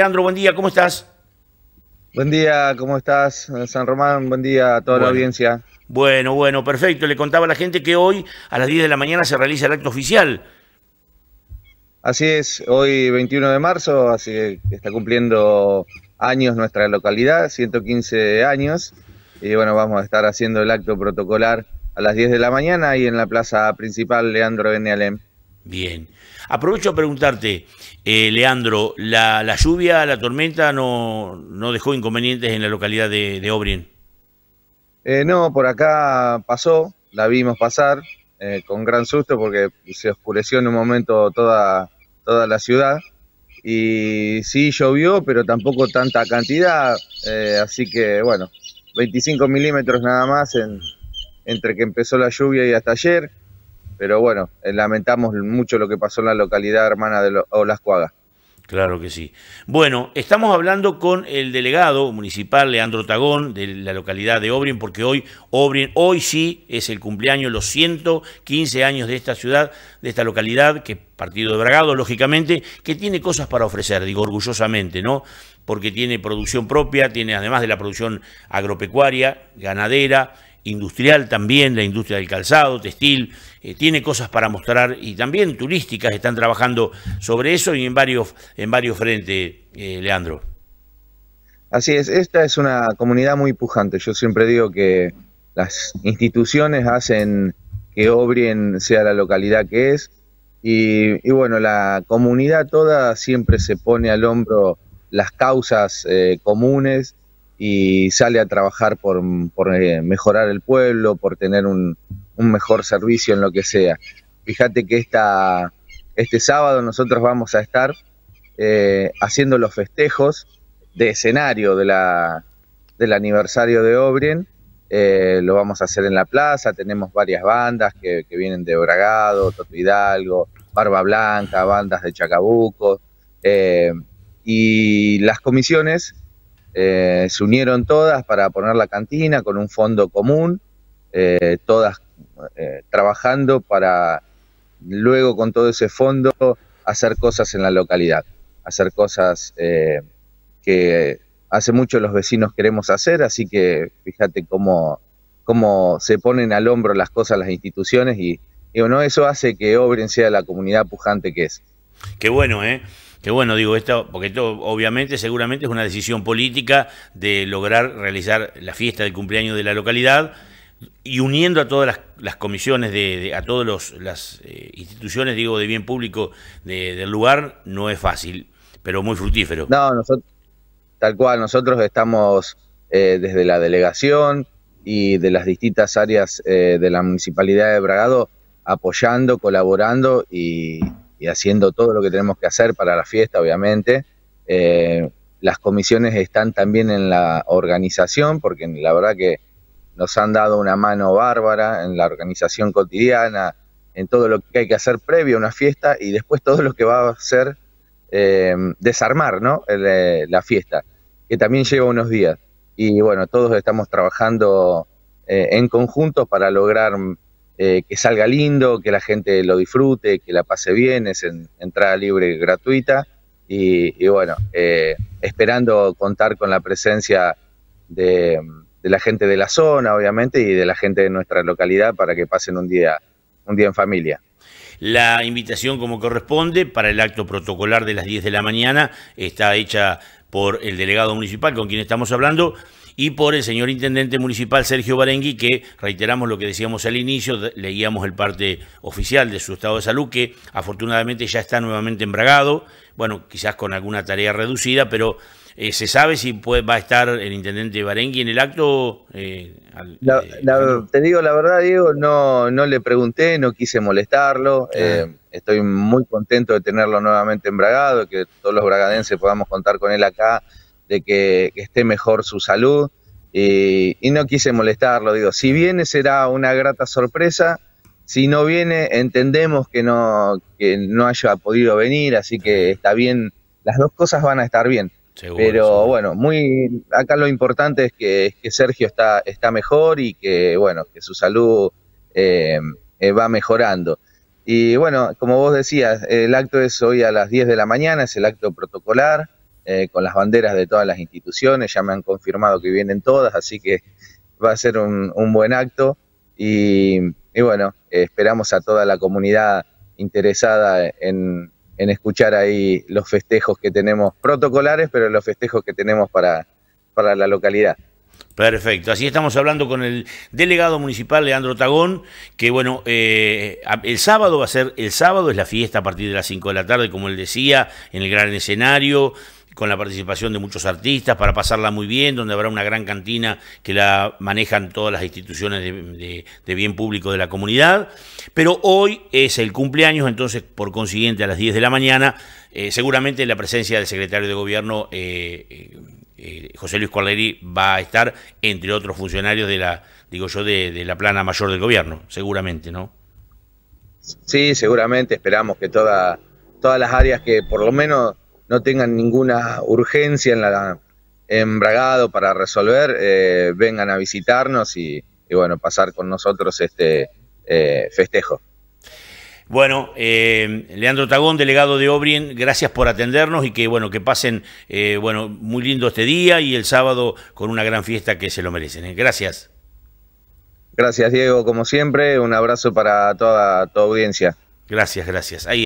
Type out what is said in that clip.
Leandro, buen día, ¿cómo estás? Buen día, ¿cómo estás? San Román, buen día a toda la audiencia. Bueno, bueno, perfecto. Le contaba a la gente que hoy a las 10 de la mañana se realiza el acto oficial. Así es, hoy 21 de marzo, así que está cumpliendo años nuestra localidad, 115 años. Y bueno, vamos a estar haciendo el acto protocolar a las 10 de la mañana y en la plaza principal Leandro N. Bien. Aprovecho a preguntarte, eh, Leandro, la, la, lluvia, la tormenta no, no, dejó inconvenientes en la localidad de, Obrien? Eh, no, por acá pasó, la vimos pasar eh, con gran susto porque se oscureció en un momento toda, toda la ciudad. Y sí llovió, pero tampoco tanta cantidad, así que bueno, 25 milímetros nada más entre que empezó la lluvia y hasta ayer pero bueno, eh, lamentamos mucho lo que pasó en la localidad hermana de Olascuaga. Claro que sí. Bueno, estamos hablando con el delegado municipal Leandro Tagón de la localidad de Obrin, porque hoy Obrien hoy sí es el cumpleaños, los 115 años de esta ciudad, de esta localidad, que partido de Bragado, lógicamente, que tiene cosas para ofrecer, digo orgullosamente, ¿no? Porque tiene producción propia, tiene además de la producción agropecuaria, ganadera, industrial también, la industria del calzado, textil, eh, tiene cosas para mostrar y también turísticas están trabajando sobre eso y en varios, en varios frentes, eh, Leandro. Así es, esta es una comunidad muy pujante. Yo siempre digo que las instituciones hacen que Obrien sea la localidad que es. Y, bueno, la comunidad toda siempre se pone al hombro las causas eh, comunes y sale a trabajar por, eh, mejorar el pueblo, por tener un, mejor servicio en lo que sea. Fíjate que esta, este sábado nosotros vamos a estar eh, haciendo los festejos de escenario de la, del aniversario de Obrien. Eh, lo vamos a hacer en la plaza, tenemos varias bandas que, vienen de Bragado, Toto Hidalgo, Barba Blanca, bandas de Chacabuco, y las comisiones eh, se unieron todas para poner la cantina con un fondo común, eh, todas eh, trabajando para luego con todo ese fondo hacer cosas en la localidad, hacer cosas que hace mucho los vecinos queremos hacer, así que fíjate cómo, se ponen al hombro las cosas las instituciones y, y eso hace que Obren sea la comunidad pujante que es. Qué bueno, ¿eh? Que bueno, digo esto, porque esto obviamente seguramente es una decisión política de lograr realizar la fiesta del cumpleaños de la localidad y uniendo a todas las, comisiones, de, a todas las eh, instituciones, digo, de bien público del lugar, no es fácil, pero muy fructífero. No, nosotros, tal cual, nosotros estamos eh, desde la delegación y de las distintas áreas eh, de la municipalidad de Bragado apoyando, colaborando y, y haciendo todo lo que tenemos que hacer para la fiesta, obviamente. Eh, las comisiones están también en la organización, porque la verdad que nos han dado una mano bárbara en la organización cotidiana, en todo lo que hay que hacer previo a una fiesta y después todo lo que va a ser eh, desarmar eh, la fiesta, que también lleva unos días. Y bueno, todos estamos trabajando en conjunto para lograr eh, que salga lindo, que la gente lo disfrute, que la pase bien, es en, entrada libre y gratuita. Y, bueno, eh, esperando contar con la presencia de, de, la gente de la zona, obviamente, y de la gente de nuestra localidad para que pasen un día, un día en familia. La invitación, como corresponde, para el acto protocolar de las 10 de la mañana está hecha por el delegado municipal con quien estamos hablando y por el señor intendente municipal Sergio Barengui, que reiteramos lo que decíamos al inicio, leíamos el parte oficial de su estado de salud, que afortunadamente ya está nuevamente embragado, bueno, quizás con alguna tarea reducida, pero eh, ¿Se sabe si va a estar el intendente Barenqui en el acto? Eh, eh, te digo la verdad, Diego, no, no le pregunté, no quise molestarlo. Ah. estoy muy contento de tenerlo nuevamente en Bragado, que todos los bragadenses podamos contar con él acá, de que, esté mejor su salud. Y, y, no quise molestarlo, digo, si viene será una grata sorpresa, si no viene entendemos que no, que no haya podido venir, así que está bien, las dos cosas van a estar bien. Pero bueno, muy acá lo importante es que, Sergio está, está mejor y que bueno, que su salud eh, eh, va mejorando. Y bueno, como vos decías, el acto es hoy a las 10 de la mañana, es el acto protocolar, eh, con las banderas de todas las instituciones, ya me han confirmado que vienen todas, así que va a ser un, buen acto. y bueno, esperamos a toda la comunidad interesada en, en escuchar ahí los festejos que tenemos protocolares, pero los festejos que tenemos para, para la localidad. Perfecto, así estamos hablando con el delegado municipal Leandro Tagón, que bueno, eh, el sábado va a ser, el sábado es la fiesta a partir de las 5 de la tarde, como él decía, en el gran escenario, con la participación de muchos artistas para pasarla muy bien, donde habrá una gran cantina que la manejan todas las instituciones de, bien público de la comunidad. Pero hoy es el cumpleaños, entonces por consiguiente a las 10 de la mañana, eh, seguramente la presencia del secretario de gobierno... Eh, eh, José Luis Corleri va a estar, entre otros funcionarios de la, digo yo, de, la plana mayor del gobierno, seguramente, ¿no? Sí, seguramente, esperamos que todas las áreas que por lo menos no tengan ninguna urgencia en la embragado para resolver, eh, vengan a visitarnos y, bueno, pasar con nosotros este eh, festejo. Bueno, eh, Leandro Tagón, delegado de Obrien, gracias por atendernos y que bueno, que pasen bueno, muy lindo este día y el sábado con una gran fiesta que se lo merecen. Gracias. Gracias, Diego, como siempre, un abrazo para toda tu audiencia. Gracias, gracias. Ahí